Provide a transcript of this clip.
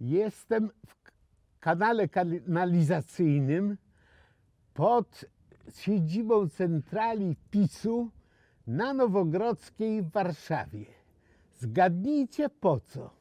Jestem w kanale kanalizacyjnym pod siedzibą centrali PiSu na Nowogrodzkiej w Warszawie. Zgadnijcie po co.